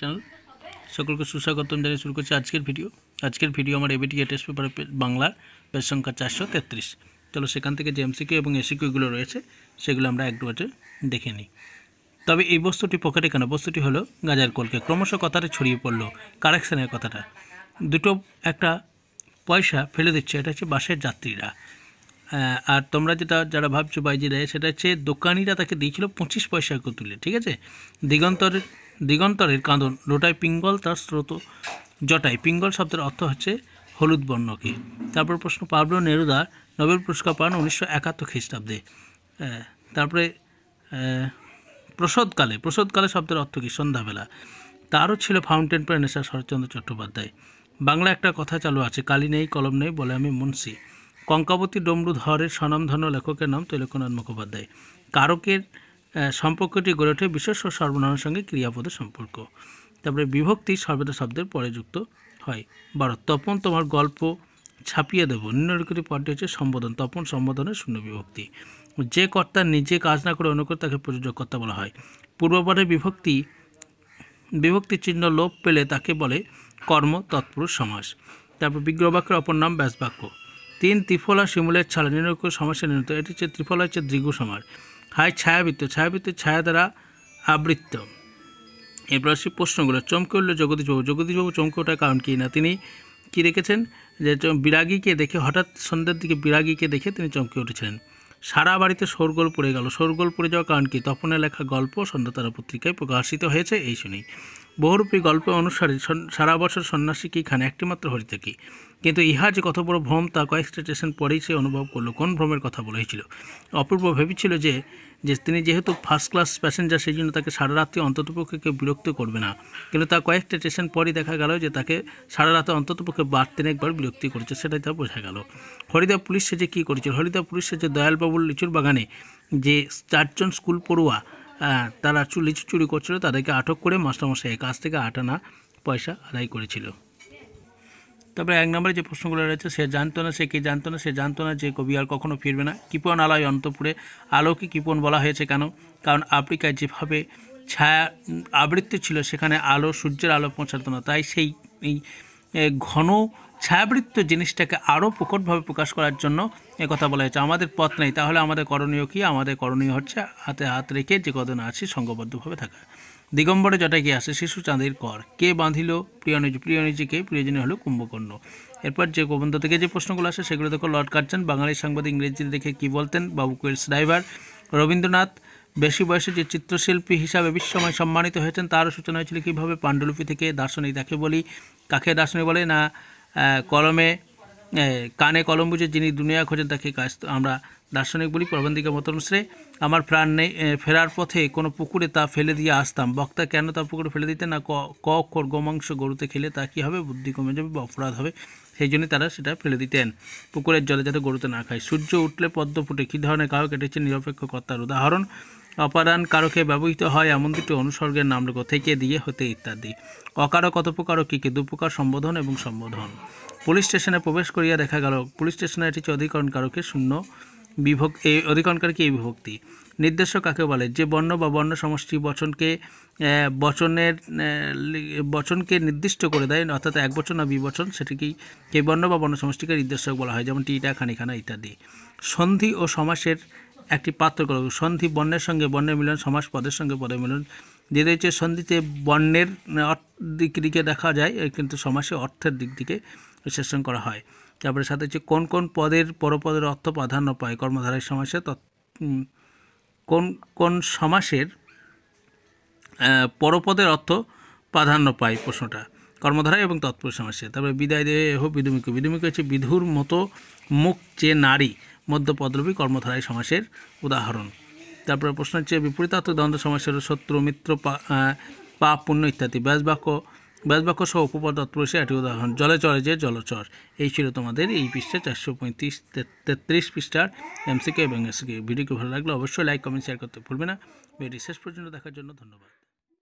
channel সকলকে সুস্বাগত জানিয়ে শুরু করছি আজকের ভিডিও আজকের ভিডিও আমার ABT test paper Bangla page সংখ্যা চারশো তেত্রিশ চলো সেখান থেকে যে এমসিকিউ এবং এসিকিউগুলো রয়েছে সেগুলো আমরা এক ডুয়াটে দেখে নিই তবে এই বস্তুটি পকেটে কেন বস্তুটি হলো গাজার কলকে ক্রমশ কথাটা ছড়িয়ে পড়লো কারেকশানের কথাটা দুটো একটা পয়সা ফেলে দিচ্ছে এটা হচ্ছে বাসের যাত্রীরা আর তোমরা যেটা যারা ভাবছো বাইজি দেয় সেটা হচ্ছে দোকানিরা তাকে দিয়েছিল পঁচিশ পয়সা করে তুলে ঠিক আছে দিগন্তর দিগন্তরের কাঁদন লোটায় পিঙ্গল তার স্রোত জটায় পিঙ্গল শব্দের অর্থ হচ্ছে হলুদ বর্ণকে তারপর প্রশ্ন পাবলো নেরুদা নোবেল পুরস্কার পান উনিশশো একাত্তর খ্রিস্টাব্দে তারপরে প্রসদকালে প্রসদকালে শব্দের অর্থ কী সন্ধ্যাবেলা তারও ছিল ফাউন্টেন পেন শরৎচন্দ্র চট্টোপাধ্যায় বাংলা একটা কথা চালু আছে কালি নেই কলম নেই বলে আমি মুন্সি কঙ্কাবতী ডমরু ধরের স্বনামধন্য লেখকের নাম তৈলকনাথ মুখোপাধ্যায় কারকের সম্পর্কটি গড়ে ওঠে বিশেষ ও সর্বনামের সঙ্গে ক্রিয়াপদের সম্পর্ক তারপরে বিভক্তি সর্বদা শব্দের পরে যুক্ত হয় বারো তপন তোমার গল্প ছাপিয়ে দেব নিম্নলিখিত পদটি হচ্ছে সম্বোধন তপন সম্বোধনের শূন্য বিভক্তি যে কর্তা নিজে কাজ না করে অনুকর তাকে প্রযোজক কর্তা বলা হয় পূর্বপদে বিভক্তি বিভক্তি চিহ্ন লোপ পেলে তাকে বলে কর্ম তৎপুরুষ সমাস তারপর বিগ্রহবাক্যের অপর নাম ব্যাসবাক্য তিন ত্রিফলা শিমুলের ছাড়া নিম্নলিখিত সমাসের নির্ণীত এটি হচ্ছে ত্রিফলা হচ্ছে দৃঘু সমাস হয় ছায়াবৃত্ত ছায়াবৃত্ত ছায়া দ্বারা আবৃত্ত এরপর আসি প্রশ্নগুলো চমকে উঠল জগদীশবাবু জগদীশবাবু চমকে ওঠার কারণ কী না তিনি কি রেখেছেন যে বিরাগীকে দেখে হঠাৎ সন্ধ্যার দিকে বিরাগীকে দেখে তিনি চমকে উঠেছিলেন সারা বাড়িতে সোরগোল পড়ে গেল সোরগোল পড়ে যাওয়ার কারণ কি তপনের লেখা গল্প সন্ধ্যা তারা পত্রিকায় প্রকাশিত হয়েছে এই শুনেই বহুরূপী গল্প অনুসারে সারা বছর সন্ন্যাসী কি খানে একটিমাত্র থাকি কিন্তু ইহা যে কত বড় ভ্রম তা কয়েকটা স্টেশন পরেই সে অনুভব করলো কোন ভ্রমের কথা বলেছিল হয়েছিল অপূর্ব ভেবেছিল যে যে তিনি যেহেতু ফার্স্ট ক্লাস প্যাসেঞ্জার সেই জন্য তাকে সারা রাত্রি অন্ততপক্ষে কেউ বিরক্ত করবে না কিন্তু তা কয়েকটা স্টেশন পরেই দেখা গেল যে তাকে সারা রাতে অন্ততপক্ষে বার তিন একবার বিরক্তি করেছে সেটাই তা বোঝা গেল হরিদা পুলিশ যে কী করেছিল হরিদা পুলিশ যে দয়ালবাবুর লিচুর বাগানে যে চারজন স্কুল পড়ুয়া হ্যাঁ, তারা লিচু চুরি করছিল তাদেরকে আটক করে মাস্টারমশাইয়ের কাছ থেকে আটানা পয়সা আদায় করেছিল তারপরে এক নম্বরে যে প্রশ্নগুলো রয়েছে সে জানতো না সে কে জানতো না সে জানতো না যে কবি আর কখনও ফিরবে না কিপন আলায় অন্তপুরে আলোকে কিপন বলা হয়েছে কেন কারণ আফ্রিকায় যেভাবে ছায়া আবৃত্তি ছিল সেখানে আলো সূর্যের আলো পৌঁছাতো না তাই সেই এই ঘন ছায়াবৃত্ত জিনিসটাকে আরও প্রকটভাবে প্রকাশ করার জন্য কথা বলা হয়েছে আমাদের পথ নেই তাহলে আমাদের করণীয় কী আমাদের করণীয় হচ্ছে হাতে হাত রেখে যে কদনা আছি সঙ্গবদ্ধভাবে থাকা দিগম্বরে কি আসে শিশু চাঁদের কর কে বাঁধিল প্রিয়নিজি প্রিয়নিজিকে প্রিয়জনী হলো কুম্ভকর্ণ এরপর যে গোবন্দ থেকে যে প্রশ্নগুলো আসে সেগুলো দেখো লর্ড কার্জন বাঙালি সাংবাদিক ইংরেজিতে দেখে কী বলতেন বাবু কোয়েলস ড্রাইভার রবীন্দ্রনাথ বেশি বয়সে যে চিত্রশিল্পী হিসাবে বিশ্বময় সম্মানিত হয়েছেন তারও সূচনা হয়েছিল কীভাবে পাণ্ডুলিপি থেকে দার্শনিক দেখে বলি কাকে দার্শনিক বলে না কলমে কানে কলম বুঝে যিনি দুনিয়া খোঁজেন তাকে কাজ আমরা দার্শনিক বলি প্রবন্ধিকা মতন শ্রে আমার প্রাণ নেই ফেরার পথে কোনো পুকুরে তা ফেলে দিয়ে আসতাম বক্তা কেন তা পুকুরে ফেলে দিতে না ক ক গোমাংস গরুতে খেলে তা কী হবে বুদ্ধি কমে যাবে বা অপরাধ হবে সেই জন্যই তারা সেটা ফেলে দিতেন পুকুরের জলে যাতে গরুতে না খায় সূর্য উঠলে পদ্ম ফুটে কী ধরনের কাউ কেটেছে নিরপেক্ষ কর্তার উদাহরণ অপারান কারকে ব্যবহৃত হয় এমন দুটি অনুসর্গের নাম লেখো থেকে দিয়ে হতে ইত্যাদি অকারক অতপ্রকারক কী কী দুপ্রকার সম্বোধন এবং সম্বোধন পুলিশ স্টেশনে প্রবেশ করিয়া দেখা গেল পুলিশ স্টেশনে এটি অধিকরণকারকে শূন্য বিভক এই অধিকরণকারকে এই বিভক্তি নির্দেশ্য কাকে বলে যে বর্ণ বা বর্ণ সমষ্টি বচনকে বচনের বচনকে নির্দিষ্ট করে দেয় অর্থাৎ এক বচন বা বিবচন সেটিকেই কে বর্ণ বা বর্ণ সমষ্টিকে নির্দেশক বলা হয় যেমন টিটা খানিখানা ইত্যাদি সন্ধি ও সমাসের একটি পার্থক্য সন্ধি বর্ণের সঙ্গে বর্ণের মিলন সমাস পদের সঙ্গে পদের মিলন যে হচ্ছে সন্ধিতে বর্ণের দিক দিকে দেখা যায় কিন্তু সমাসে অর্থের দিক দিকে বিশ্লেষণ করা হয় তারপরে সাথে হচ্ছে কোন কোন পদের পরপদের অর্থ প্রাধান্য পায় কর্মধারায় সমাসে কোন কোন সমাসের পরপদের অর্থ প্রাধান্য পায় প্রশ্নটা কর্মধারা এবং তৎপর সমাসে তারপরে বিদায় দেহ বিধুমিক বিধুমিক হচ্ছে বিধুর মতো মুখ যে নারী মধ্যপদ্রবী কর্মধারায় সমাসের উদাহরণ তারপরে প্রশ্ন হচ্ছে বিপরীতাত্মক দ্বন্দ্ব সমাসের শত্রু মিত্র পা পুণ্য ইত্যাদি ব্যাস বাক্য ব্যাসবাক্য সহ উপপাদ তৎপুরুষের একটি উদাহরণ জলে চলে যে জলচর এই ছিল তোমাদের এই পৃষ্ঠা চারশো পঁয়ত্রিশ তেত্রিশ পৃষ্ঠার এমসিকে এবং এসিকে ভিডিওকে ভালো লাগলে অবশ্যই লাইক কমেন্ট শেয়ার করতে ভুলবে না ভিডিও শেষ পর্যন্ত দেখার জন্য ধন্যবাদ